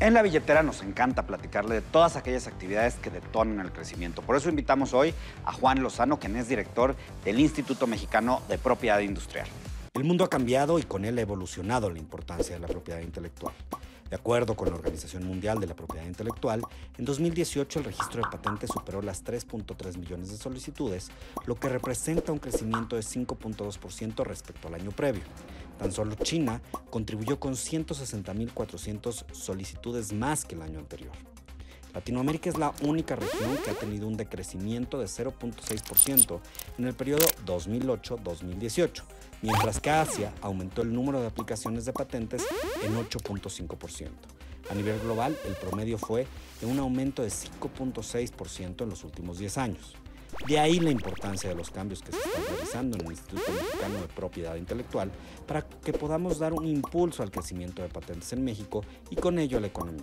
En la billetera nos encanta platicarle de todas aquellas actividades que detonan el crecimiento. Por eso invitamos hoy a Juan Lozano, quien es director del Instituto Mexicano de Propiedad Industrial. El mundo ha cambiado y con él ha evolucionado la importancia de la propiedad intelectual. De acuerdo con la Organización Mundial de la Propiedad Intelectual, en 2018 el registro de patentes superó las 3.3 millones de solicitudes, lo que representa un crecimiento de 5.2% respecto al año previo. Tan solo China contribuyó con 160.400 solicitudes más que el año anterior. Latinoamérica es la única región que ha tenido un decrecimiento de 0.6% en el periodo 2008-2018, mientras que Asia aumentó el número de aplicaciones de patentes en 8.5%. A nivel global, el promedio fue de un aumento de 5.6% en los últimos 10 años. De ahí la importancia de los cambios que se están realizando en el Instituto Mexicano de Propiedad Intelectual para que podamos dar un impulso al crecimiento de patentes en México y con ello a la economía.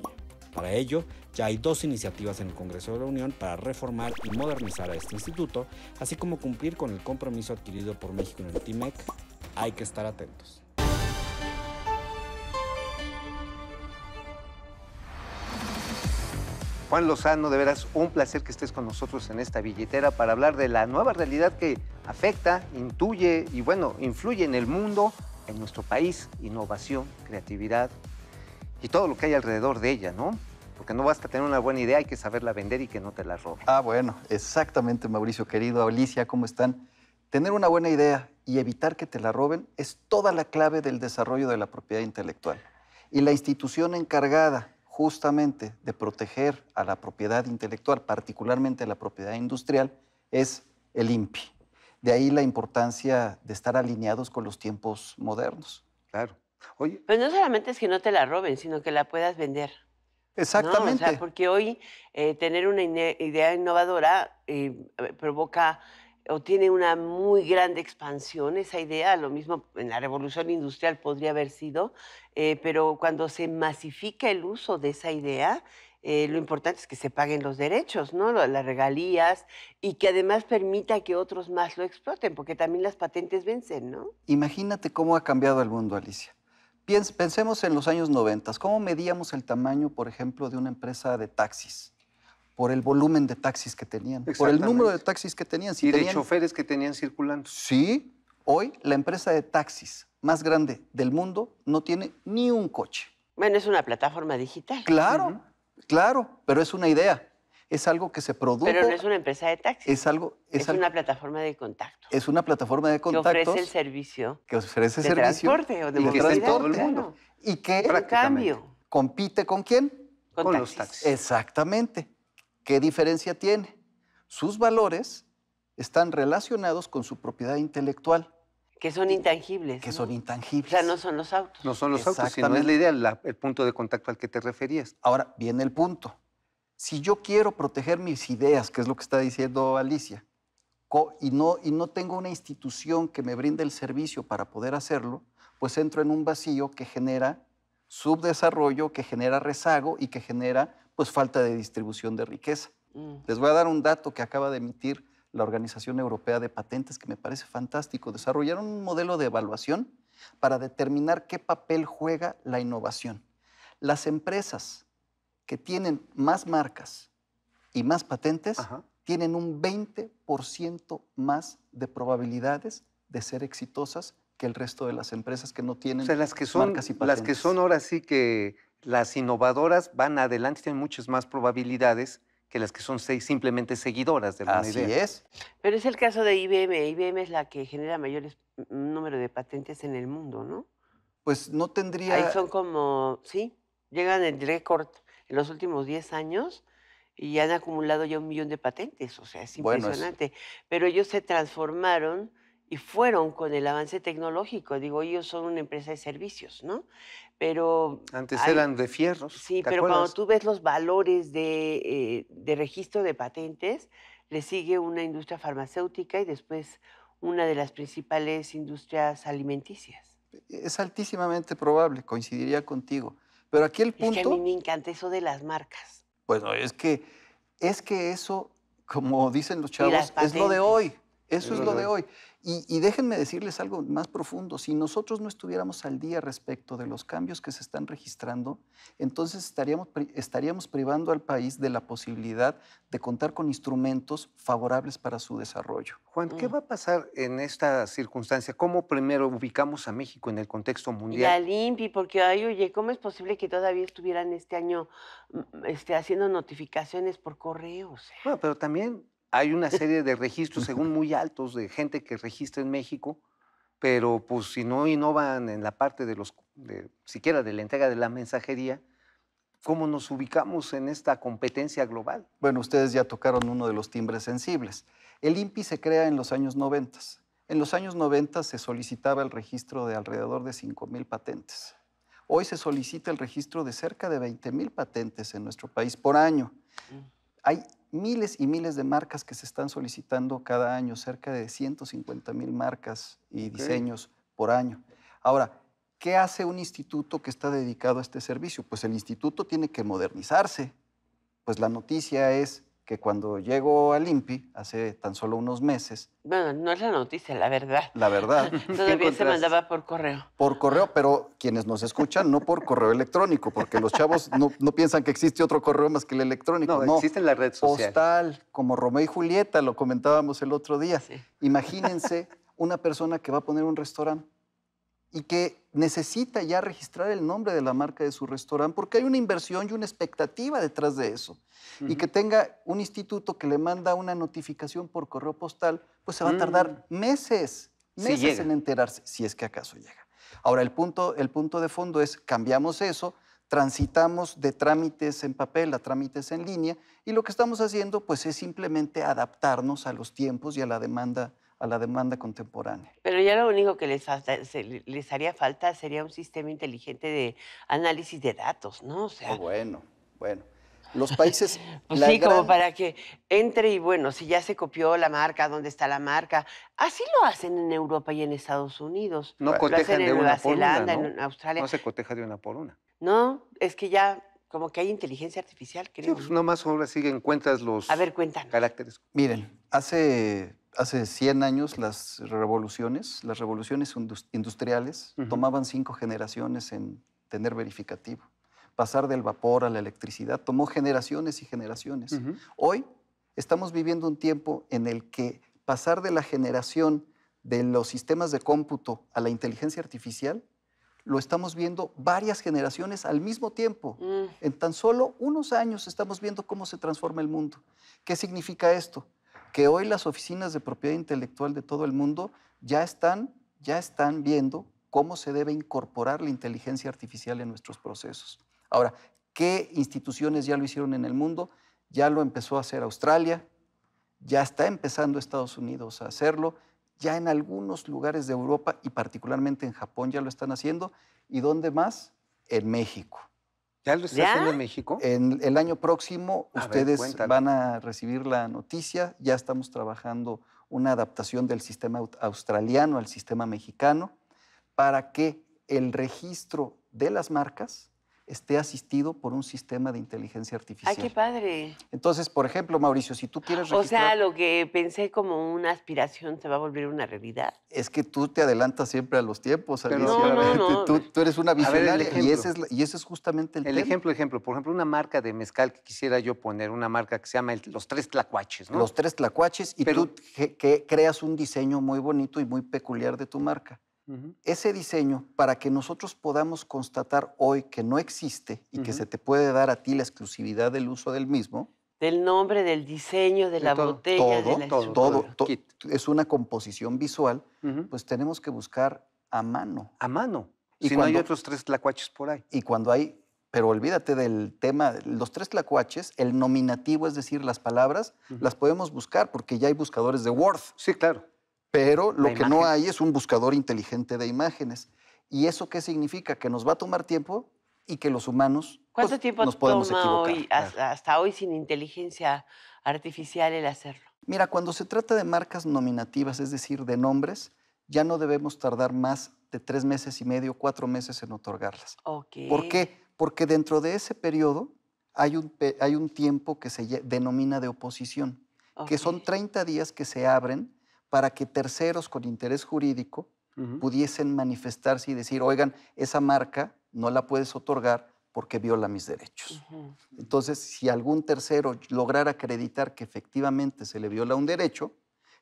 Para ello, ya hay dos iniciativas en el Congreso de la Unión para reformar y modernizar a este instituto, así como cumplir con el compromiso adquirido por México en el TIMEC. Hay que estar atentos. Juan Lozano, de veras un placer que estés con nosotros en esta billetera para hablar de la nueva realidad que afecta, intuye y bueno, influye en el mundo, en nuestro país, innovación, creatividad y todo lo que hay alrededor de ella, ¿no? Porque no basta tener una buena idea, hay que saberla vender y que no te la roben. Ah, bueno, exactamente, Mauricio, querido, Alicia, ¿cómo están? Tener una buena idea y evitar que te la roben es toda la clave del desarrollo de la propiedad intelectual. Y la institución encargada justamente de proteger a la propiedad intelectual, particularmente a la propiedad industrial, es el INPI. De ahí la importancia de estar alineados con los tiempos modernos. Claro. Oye. no solamente es que no te la roben, sino que la puedas vender. Exactamente. porque hoy eh, tener una idea innovadora eh, eh, provoca o tiene una muy grande expansión, esa idea, lo mismo en la revolución industrial podría haber sido, eh, pero cuando se masifica el uso de esa idea, eh, lo importante es que se paguen los derechos, ¿no? Las regalías y que además permita que otros más lo exploten, porque también las patentes vencen, Imagínate cómo ha cambiado el mundo, Alicia. pensemos en los años 90, ¿cómo medíamos el tamaño, por ejemplo, de una empresa de taxis? por el volumen de taxis que tenían, por el número de taxis que tenían. y de choferes que tenían circulando. Sí, hoy la empresa de taxis más grande del mundo no tiene ni un coche. Bueno, es una plataforma digital. Claro, claro, pero es una idea. Es algo que se produce. Pero no es una empresa de taxis. Es algo. Es, una plataforma de contacto. Es una plataforma de contacto. Que ofrece el servicio. Que ofrece el servicio. Transporte o de y que en todo el mundo. Y que. En cambio. ¿Compite con quién? con los taxis. Exactamente. ¿Qué diferencia tiene? Sus valores están relacionados con su propiedad intelectual. Que son intangibles. Que son intangibles. O sea, no son los autos. No son los autos, sino es la idea, el punto de contacto al que te referías. Ahora, viene el punto. Si yo quiero proteger mis ideas, que es lo que está diciendo Alicia, y no, y no tengo una institución que me brinde el servicio para poder hacerlo, pues entro en un vacío que genera subdesarrollo, que genera rezago y que genera pues falta de distribución de riqueza. Mm. Les voy a dar un dato que acaba de emitir la Organización Europea de Patentes que me parece fantástico. Desarrollaron un modelo de evaluación para determinar qué papel juega la innovación. Las empresas que tienen más marcas y más patentes tienen un 20% más de probabilidades de ser exitosas que el resto de las empresas que no tienen o marcas y patentes. Las que son ahora sí que las innovadoras van adelante, y tienen muchas más probabilidades que las que son simplemente seguidoras de la Así es. Pero es el caso de IBM. IBM es la que genera mayores mm, número de patentes en el mundo, ¿no? Pues no tendría... Ahí son como, sí, llegan el récord en los últimos 10 años y han acumulado ya un millón de patentes, o sea, es impresionante. Pero ellos se transformaron y fueron con el avance tecnológico. Digo, ellos son una empresa de servicios, ¿no? pero... Antes eran de fierros. Sí, pero cuando tú ves los valores eh, de, registro de patentes, le sigue una industria farmacéutica y después una de las principales industrias alimenticias. E-, es altísimamente probable, coincidiría contigo. Pero aquí el punto... Es que a mí me encanta eso de las marcas. Bueno, es que, es que eso, como dicen los chavos, es lo de hoy. Eso es, lo de hoy. Y, déjenme decirles algo más profundo. Si nosotros no estuviéramos al día respecto de los cambios que se están registrando, entonces estaríamos, estaríamos privando al país de la posibilidad de contar con instrumentos favorables para su desarrollo. Juan, ¿qué mm. va a pasar en esta circunstancia? ¿Cómo primero ubicamos a México en el contexto mundial? La limpi, porque, ay, oye, ¿cómo es posible que todavía estuvieran este año mm, este, haciendo notificaciones por correo? Bueno, pero también hay una serie de registros, según muy altos, de gente que registra en México, pero pues si no innovan en la parte de los, siquiera de la entrega de la mensajería, ¿cómo nos ubicamos en esta competencia global? Bueno, ustedes ya tocaron uno de los timbres sensibles. El INPI se crea en los años 90. En los años 90 se solicitaba el registro de alrededor de 5.000 patentes. Hoy se solicita el registro de cerca de 20.000 patentes en nuestro país por año. Mm. Hay miles y miles de marcas que se están solicitando cada año, cerca de 150 mil marcas y diseños por año. Ahora, ¿qué hace un instituto que está dedicado a este servicio? Pues el instituto tiene que modernizarse. Pues la noticia es que cuando llego a Limpi, hace tan solo unos meses. Bueno, no es la noticia, la verdad. La verdad. Todavía se mandaba por correo. Por correo, pero quienes nos escuchan no por correo electrónico, porque los chavos no, piensan que existe otro correo más que el electrónico. No, existe en la red social. Postal, como Romeo y Julieta, lo comentábamos el otro día. Imagínense una persona que va a poner un restaurante y que necesita ya registrar el nombre de la marca de su restaurante porque hay una inversión y una expectativa detrás de eso. Y que tenga un instituto que le manda una notificación por correo postal, pues se va a tardar mm. meses, meses en enterarse, si es que acaso llega. Ahora, el punto, el punto de fondo es, cambiamos eso, transitamos de trámites en papel a trámites en línea y lo que estamos haciendo pues es simplemente adaptarnos a los tiempos y a la demanda la demanda contemporánea. Pero ya lo único que les, les haría falta sería un sistema inteligente de análisis de datos, ¿no? O sea... Oh, bueno, bueno. Los países. Pues sí, como para que entre y bueno, si ya se copió la marca, ¿dónde está la marca? Así lo hacen en Europa y en Estados Unidos. No cotejan de en una ¿no? En Australia. No se coteja de una por una. No, es que ya como que hay inteligencia artificial, creo. Sí, pues nomás ahora siguen cuentas los. A ver, Caracteres. Miren, hace hace 100 años las revoluciones, las revoluciones industriales, tomaban cinco generaciones en tener verificativo. Pasar del vapor a la electricidad tomó generaciones y generaciones. Hoy estamos viviendo un tiempo en el que pasar de la generación de los sistemas de cómputo a la inteligencia artificial lo estamos viendo varias generaciones al mismo tiempo. Mm. En tan solo unos años estamos viendo cómo se transforma el mundo. ¿Qué significa esto? que hoy las oficinas de propiedad intelectual de todo el mundo ya están, ya están viendo cómo se debe incorporar la inteligencia artificial en nuestros procesos. Ahora, ¿qué instituciones ya lo hicieron en el mundo? Ya lo empezó a hacer Australia, ya está empezando Estados Unidos a hacerlo, ya en algunos lugares de Europa y particularmente en Japón ya lo están haciendo, y dónde más? En México. ¿Ya lo está en México? el año próximo ustedes van a recibir la noticia. Ya estamos trabajando una adaptación del sistema australiano al sistema mexicano para que el registro de las marcas esté asistido por un sistema de inteligencia ah, artificial. ¡Ay, qué padre! Entonces, por ejemplo, Mauricio, si tú quieres registrar... O sea, lo que pensé como una aspiración se va a volver una realidad. Es que tú te adelantas siempre a los tiempos, Alicia. No, Tú, eres una visionaria y, ese es, justamente el, ejemplo, ejemplo. Por ejemplo, una marca de mezcal que quisiera yo poner, una marca que se llama Los Tres Tlacuaches, ¿no? Los Tres Tlacuaches y tú creas un diseño muy bonito y muy peculiar de tu marca ese diseño para que nosotros podamos constatar hoy que no existe y que se te puede dar a ti la exclusividad del uso del mismo. Del nombre, del diseño, de, la botella, todo, todo, todo, es una composición visual, pues tenemos que buscar a mano. A mano. Y si no hay otros tres tlacuaches por ahí. Y cuando hay, pero olvídate del tema, los tres tlacuaches, el nominativo, es decir, las palabras, las podemos buscar porque ya hay buscadores de Word. Sí, claro. Pero lo que no hay es un buscador inteligente de imágenes. ¿Y eso qué significa? Que nos va a tomar tiempo y que los humanos pues, ¿Cuánto tiempo nos podemos equivocar. hasta, hoy sin inteligencia artificial el hacerlo? Mira, cuando se trata de marcas nominativas, es decir, de nombres, ya no debemos tardar más de tres meses y medio, cuatro meses en otorgarlas. ¿Por qué? Porque dentro de ese periodo hay un, hay un tiempo que se denomina de oposición, que son 30 días que se abren para que terceros con interés jurídico pudiesen manifestarse y decir, oigan, esa marca no la puedes otorgar porque viola mis derechos. Entonces, si algún tercero lograra acreditar que efectivamente se le viola un derecho,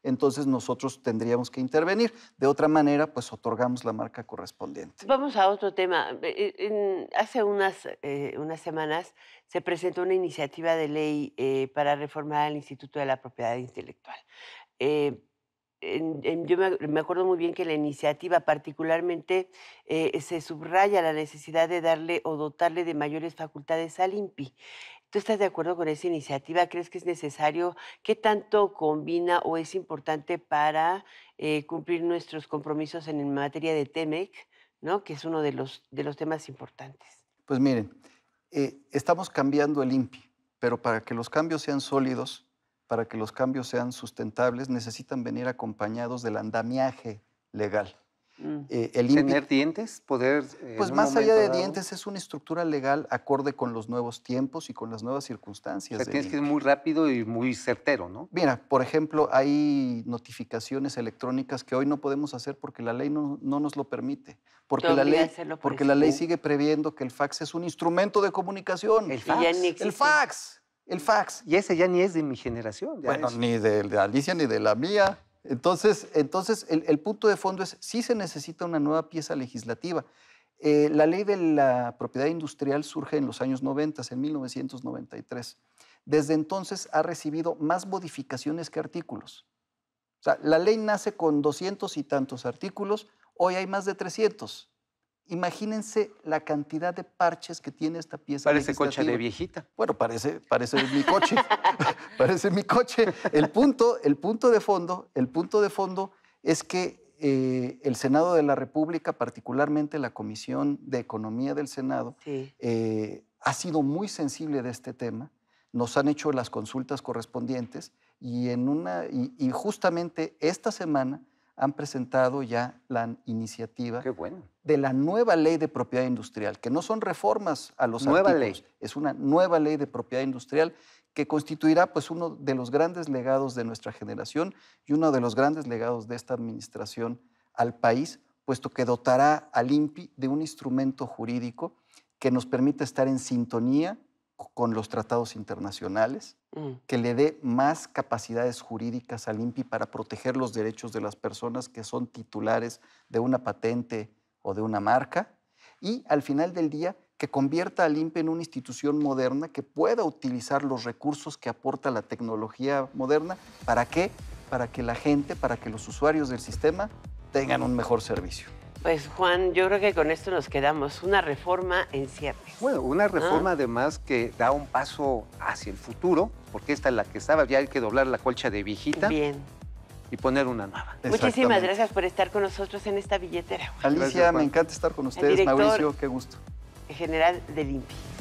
entonces nosotros tendríamos que intervenir. De otra manera, pues otorgamos la marca correspondiente. Vamos a otro tema. Eh, hace unas, eh, unas semanas se presentó una iniciativa de ley eh, para reformar el Instituto de la Propiedad Intelectual yo me, acuerdo muy bien que la iniciativa particularmente eh, se subraya la necesidad de darle o dotarle de mayores facultades al INPI. ¿Tú estás de acuerdo con esa iniciativa? ¿Crees que es necesario? ¿Qué tanto combina o es importante para eh, cumplir nuestros compromisos en materia de TEMEC, ¿no? que es uno de los, de los temas importantes? Pues miren, eh, estamos cambiando el INPI, pero para que los cambios sean sólidos, para que los cambios sean sustentables, necesitan venir acompañados del andamiaje legal. Mm. Eh, el ¿Tener dientes? ¿Poder...? Eh, pues más allá de dientes, es una estructura legal acorde con los nuevos tiempos y con las nuevas circunstancias. O sea, tienes que ir muy rápido y muy certero, ¿no? Mira, por ejemplo, hay notificaciones electrónicas que hoy no podemos hacer porque la ley no, nos lo permite. Porque, la ley, porque la ley sigue previendo que el fax es un instrumento de comunicación. El fax. El fax el fax. Y ese ya ni es de mi generación. bueno, ni de, Alicia ni de la mía. Entonces, entonces el, punto de fondo es, sí se necesita una nueva pieza legislativa. Eh, la ley de la propiedad industrial surge en los años 90, en 1993. Desde entonces ha recibido más modificaciones que artículos. O sea, la ley nace con 200 y tantos artículos, hoy hay más de 300. Imagínense la cantidad de parches que tiene esta pieza. Parece coche de viejita. Bueno, parece, parece mi coche. parece mi coche. El punto, el punto de fondo, el punto de fondo es que eh, el Senado de la República, particularmente la Comisión de Economía del Senado, eh, ha sido muy sensible de este tema. Nos han hecho las consultas correspondientes y, en una, y justamente esta semana han presentado ya la iniciativa de la nueva ley de propiedad industrial, que no son reformas a los nueva artículos, es una nueva ley de propiedad industrial que constituirá pues uno de los grandes legados de nuestra generación y uno de los grandes legados de esta administración al país, puesto que dotará al INPI de un instrumento jurídico que nos permite estar en sintonía con los tratados internacionales, mm. que le dé más capacidades jurídicas al INPI para proteger los derechos de las personas que son titulares de una patente o de una marca, y al final del día que convierta al limpi en una institución moderna que pueda utilizar los recursos que aporta la tecnología moderna. ¿Para qué? Para que la gente, para que los usuarios del sistema tengan un mejor servicio. Pues Juan, yo creo que con esto nos quedamos. Una reforma en cierre. Bueno, una reforma además que da un paso hacia el futuro, porque esta es la que estaba, ya hay que doblar la colcha de viejita. Bien. Y poner una nueva. Muchísimas gracias por estar con nosotros en esta billetera. Alicia, me encanta estar con ustedes. Mauricio, qué gusto. General de INPI.